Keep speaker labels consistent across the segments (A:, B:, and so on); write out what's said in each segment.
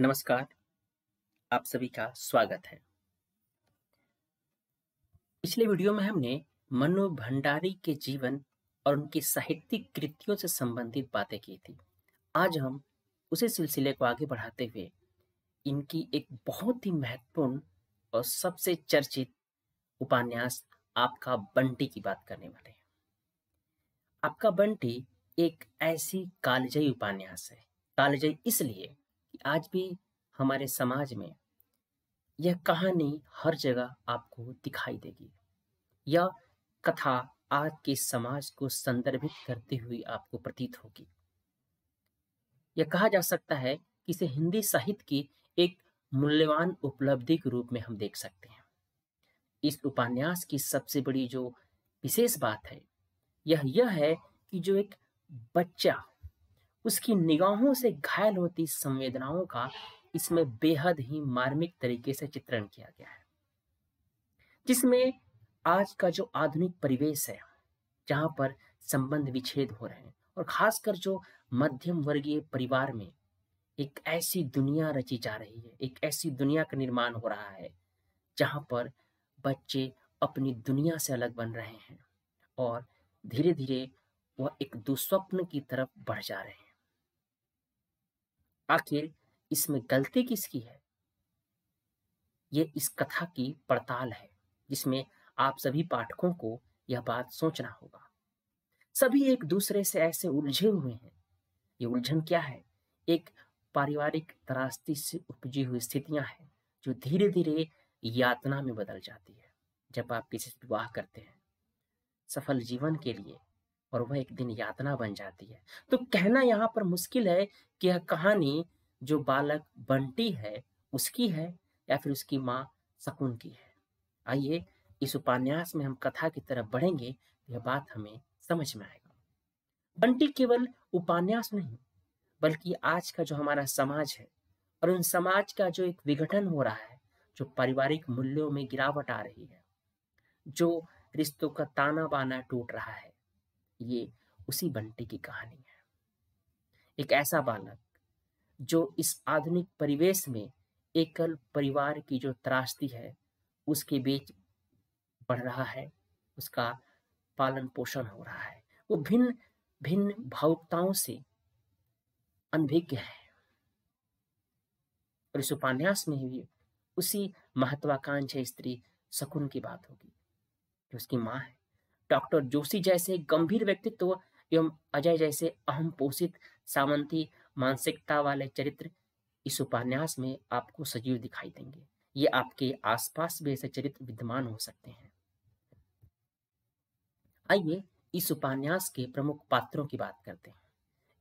A: नमस्कार आप सभी का स्वागत है पिछले वीडियो में हमने मनु भंडारी के जीवन और उनकी साहित्यिक कृतियों से संबंधित बातें की थी आज हम उसी सिलसिले को आगे बढ़ाते हुए इनकी एक बहुत ही महत्वपूर्ण और सबसे चर्चित उपन्यास आपका बंटी की बात करने वाले हैं आपका बंटी एक ऐसी कालजयी उपन्यास है कालजयी इसलिए आज भी हमारे समाज में यह कहानी हर जगह आपको दिखाई देगी यह कथा आज के समाज को संदर्भित करते हुए आपको प्रतीत होगी यह कहा जा सकता है कि इसे हिंदी साहित्य की एक मूल्यवान उपलब्धि के रूप में हम देख सकते हैं इस उपन्यास की सबसे बड़ी जो विशेष बात है यह यह है कि जो एक बच्चा उसकी निगाहों से घायल होती संवेदनाओं का इसमें बेहद ही मार्मिक तरीके से चित्रण किया गया है जिसमें आज का जो आधुनिक परिवेश है जहां पर संबंध विच्छेद हो रहे हैं और खासकर जो मध्यम वर्गीय परिवार में एक ऐसी दुनिया रची जा रही है एक ऐसी दुनिया का निर्माण हो रहा है जहां पर बच्चे अपनी दुनिया से अलग बन रहे हैं और धीरे धीरे वह एक दुस्वप्न की तरफ बढ़ जा रहे हैं आखिर इसमें गलती किसकी है ये इस कथा की पड़ताल है जिसमें आप सभी पाठकों को यह बात सोचना होगा सभी एक दूसरे से ऐसे उलझे हुए हैं ये उलझन क्या है एक पारिवारिक त्रास्ती से उपजी हुई स्थितियां हैं जो धीरे धीरे यातना में बदल जाती है जब आप किसी से विवाह करते हैं सफल जीवन के लिए और वह एक दिन यातना बन जाती है तो कहना यहाँ पर मुश्किल है कि यह कहानी जो बालक बंटी है उसकी है या फिर उसकी माँ शकुन की है आइए इस उपन्यास में हम कथा की तरफ बढ़ेंगे यह बात हमें समझ में आएगा बंटी केवल उपन्यास नहीं बल्कि आज का जो हमारा समाज है और उन समाज का जो एक विघटन हो रहा है जो पारिवारिक मूल्यों में गिरावट आ रही है जो रिश्तों का ताना बाना टूट रहा है ये उसी बंटी की कहानी है एक ऐसा बालक जो इस आधुनिक परिवेश में एकल परिवार की जो त्रासदी है उसके बीच बढ़ रहा है उसका पालन पोषण हो रहा है वो भिन्न भिन्न भावुकताओं से अनभिज्ञ है और इस उपन्यास में भी उसी महत्वाकांक्षा स्त्री शकुन की बात होगी जो उसकी माँ है डॉक्टर जोशी जैसे गंभीर व्यक्तित्व एवं अजय जैसे अहम पोषित सामंती मानसिकता वाले चरित्र इस उपन्यास में आपको सजीव दिखाई देंगे ये आपके आसपास भी ऐसे चरित्र विद्यमान हो सकते हैं आइए इस उपन्यास के प्रमुख पात्रों की बात करते हैं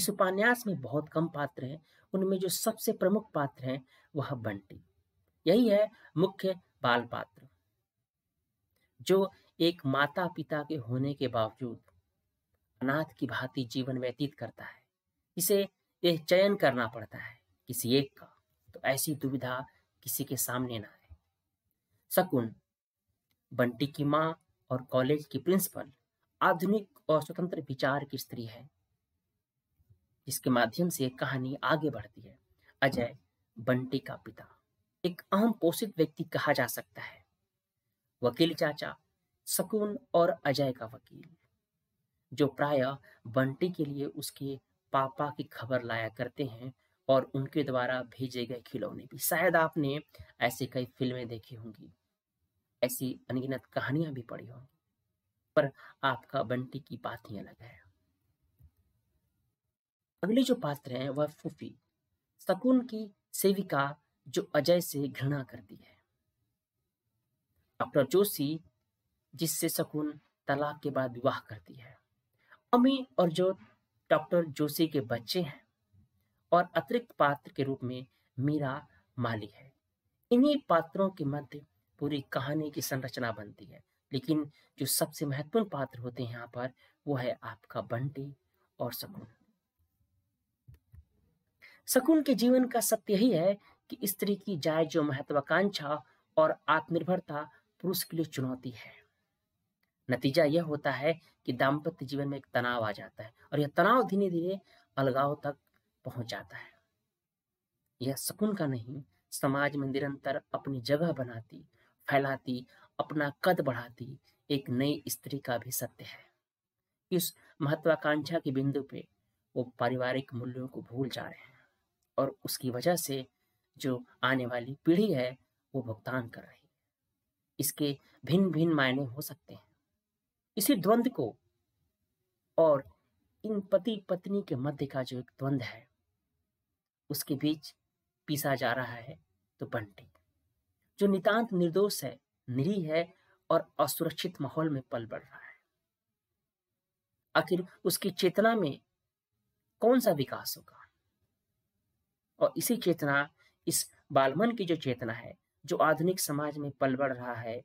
A: इस उपन्यास में बहुत कम पात्र हैं उनमें जो सबसे प्रमुख पात्र हैं वह बंटी यही है मुख्य बाल पात्र जो एक माता पिता के होने के बावजूद अनाथ की भांति जीवन व्यतीत करता है इसे यह चयन करना पड़ता है किसी एक का तो ऐसी दुविधा किसी के सामने ना आए शकुन बंटी की माँ और कॉलेज की प्रिंसिपल आधुनिक और स्वतंत्र विचार की स्त्री है जिसके माध्यम से कहानी आगे बढ़ती है अजय बंटी का पिता एक अहम पोषित व्यक्ति कहा जा सकता है वकील चाचा सकून और अजय का वकील जो प्राय बंटी के लिए उसके पापा की खबर लाया करते हैं और उनके द्वारा भेजे गए खिलौने भी शायद आपने ऐसी कई फिल्में देखी होंगी ऐसी अनगिनत कहानियां भी पढ़ी होंगी पर आपका बंटी की बात ही अलग है अगले जो पात्र हैं वह फूफी शकुन की सेविका जो अजय से घृणा करती है डॉक्टर जोशी जिससे शकुन तलाक के बाद विवाह करती है अमी और जो डॉक्टर जोशी के बच्चे हैं और अतिरिक्त पात्र के रूप में मीरा माली है इन्हीं पात्रों के मध्य पूरी कहानी की संरचना बनती है लेकिन जो सबसे महत्वपूर्ण पात्र होते हैं यहाँ पर वो है आपका बंटी और शकुन शकुन के जीवन का सत्य यही है कि स्त्री की जायज जो महत्वाकांक्षा और आत्मनिर्भरता पुरुष के लिए चुनौती है नतीजा यह होता है कि दाम्पत्य जीवन में एक तनाव आ जाता है और यह तनाव धीरे धीरे अलगाव तक पहुंच जाता है यह शकुन का नहीं समाज में निरंतर अपनी जगह बनाती फैलाती अपना कद बढ़ाती एक नई स्त्री का भी सत्य है इस महत्वाकांक्षा के बिंदु पे वो पारिवारिक मूल्यों को भूल जा रहे हैं और उसकी वजह से जो आने वाली पीढ़ी है वो भुगतान कर रही है इसके भिन्न भिन्न मायने हो सकते हैं इसी द्वंद को और इन पति पत्नी के मध्य का जो एक द्वंद है उसके बीच पीसा जा रहा है तो पंडित जो नितांत निर्दोष है निरी है और असुरक्षित माहौल में पल बढ़ रहा है आखिर उसकी चेतना में कौन सा विकास होगा और इसी चेतना इस बालमन की जो चेतना है जो आधुनिक समाज में पल बढ़ रहा है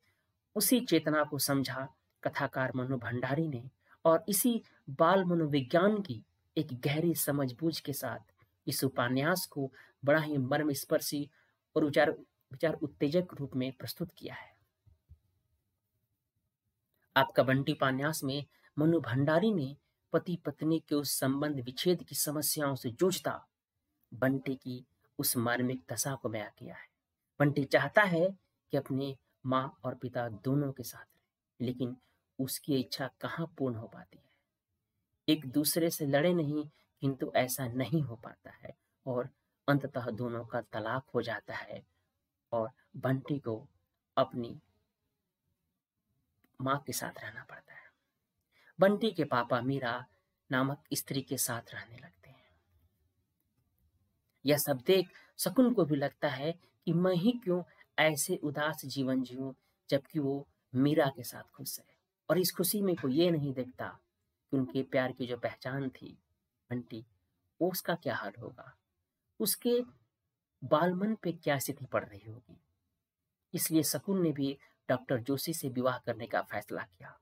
A: उसी चेतना को समझा कथाकार मनु भंडारी ने और इसी बाल मनोविज्ञान की एक गहरी बूझ के साथ इस उपन्यास को बड़ा ही स्पर्शी और विचार विचार उत्तेजक रूप में प्रस्तुत किया है आपका बंटी उपन्यास में मनु भंडारी ने पति पत्नी के उस संबंध विच्छेद की समस्याओं से जूझता बंटी की उस मार्मिक दशा को बया किया है बंटी चाहता है कि अपने माँ और पिता दोनों के साथ रहे लेकिन उसकी इच्छा कहाँ पूर्ण हो पाती है एक दूसरे से लड़े नहीं किंतु ऐसा नहीं हो पाता है और अंततः दोनों का तलाक हो जाता है और बंटी को अपनी माँ के साथ रहना पड़ता है बंटी के पापा मीरा नामक स्त्री के साथ रहने लगते हैं यह सब देख शकुन को भी लगता है कि मैं ही क्यों ऐसे उदास जीवन जीव जबकि वो मीरा के साथ खुश है और इस खुशी में कोई ये नहीं देखता कि उनके प्यार की जो पहचान थी आंटी उसका क्या हाल होगा उसके बालमन पे क्या स्थिति पड़ रही होगी इसलिए शकुन ने भी डॉक्टर जोशी से विवाह करने का फैसला किया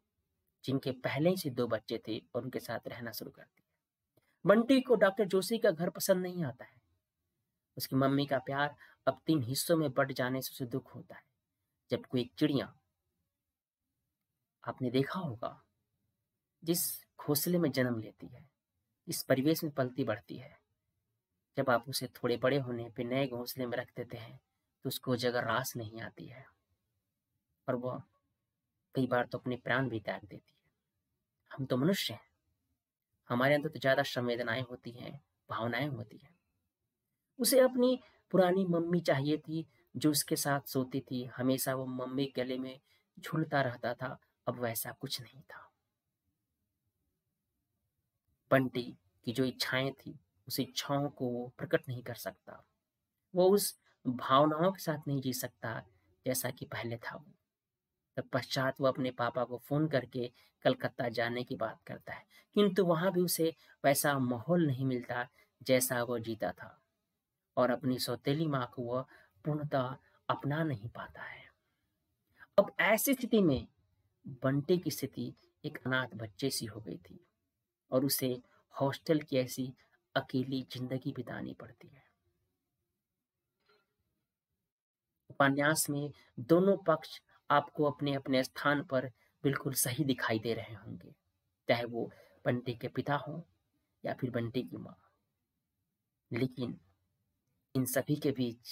A: जिनके पहले से दो बच्चे थे और उनके साथ रहना शुरू कर दिया बंटी को डॉक्टर जोशी का घर पसंद नहीं आता है उसकी मम्मी का प्यार अब तीन हिस्सों में बट जाने से उसे दुख होता है जब कोई चिड़िया आपने देखा होगा जिस घोंसले में जन्म लेती है इस परिवेश में पलती बढ़ती है जब आप उसे थोड़े बड़े होने पर नए घोंसले में रख देते हैं तो उसको जगह रास नहीं आती है और वह कई बार तो अपने प्राण भी त्याग देती है हम तो मनुष्य हैं हमारे अंदर तो ज़्यादा संवेदनाएं होती हैं भावनाएं होती हैं उसे अपनी पुरानी मम्मी चाहिए थी जो उसके साथ सोती थी हमेशा वो मम्मी गले में झूलता रहता था अब वैसा कुछ नहीं था बंटी की जो इच्छाएं थी उस इच्छाओं को वो प्रकट नहीं कर सकता वो उस भावनाओं के साथ नहीं जी सकता जैसा कि पहले था वो तत्पश्चात पश्चात वो अपने पापा को फोन करके कलकत्ता जाने की बात करता है किंतु वहां भी उसे वैसा माहौल नहीं मिलता जैसा वो जीता था और अपनी सौतेली माँ को वह पूर्णतः अपना नहीं पाता है अब ऐसी स्थिति में बंटे की स्थिति एक अनाथ बच्चे सी हो गई थी और उसे हॉस्टल की ऐसी अकेली जिंदगी बितानी पड़ती है उपन्यास में दोनों पक्ष आपको अपने अपने स्थान पर बिल्कुल सही दिखाई दे रहे होंगे चाहे वो बंटी के पिता हों या फिर बंटी की माँ लेकिन इन सभी के बीच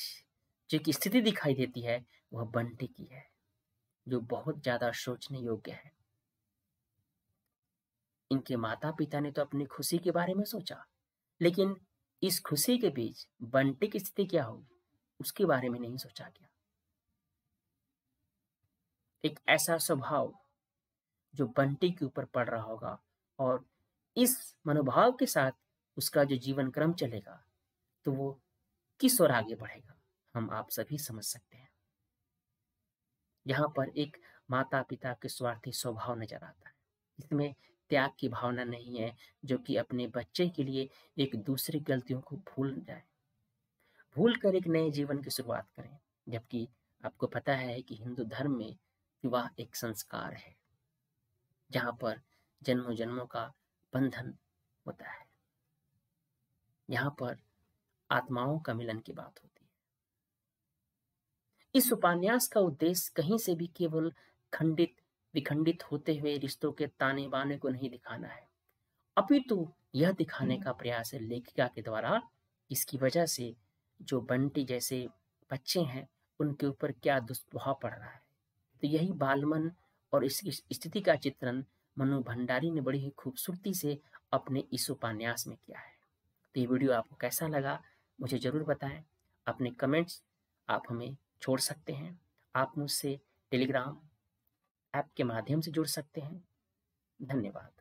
A: जो एक स्थिति दिखाई देती है वह बंटी की है जो बहुत ज्यादा सोचने योग्य है इनके माता पिता ने तो अपनी खुशी के बारे में सोचा लेकिन इस खुशी के बीच बंटी की स्थिति क्या होगी उसके बारे में नहीं सोचा गया एक ऐसा स्वभाव जो बंटी के ऊपर पड़ रहा होगा और इस मनोभाव के साथ उसका जो जीवन क्रम चलेगा तो वो किस ओर आगे बढ़ेगा हम आप सभी समझ सकते हैं यहाँ पर एक माता पिता के स्वार्थी स्वभाव नजर आता है इसमें त्याग की भावना नहीं है जो कि अपने बच्चे के लिए एक दूसरे गलतियों को भूल जाए भूल कर एक नए जीवन की शुरुआत करें जबकि आपको पता है कि हिंदू धर्म में विवाह एक संस्कार है जहाँ पर जन्मों जन्मों का बंधन होता है यहाँ पर आत्माओं का मिलन की बात हो इस उपन्यास का उद्देश्य कहीं से भी केवल खंडित विखंडित होते हुए रिश्तों के ताने बाने को नहीं दिखाना है अपितु यह दिखाने का प्रयास है लेखिका के द्वारा इसकी वजह से जो बंटी जैसे बच्चे हैं उनके ऊपर क्या दुष्प्रभाव पड़ रहा है तो यही बालमन और इस स्थिति का चित्रण मनु भंडारी ने बड़ी ही खूबसूरती से अपने इस उपन्यास में किया है तो ये वीडियो आपको कैसा लगा मुझे ज़रूर बताएं अपने कमेंट्स आप हमें छोड़ सकते हैं आप मुझसे टेलीग्राम ऐप के माध्यम से जुड़ सकते हैं धन्यवाद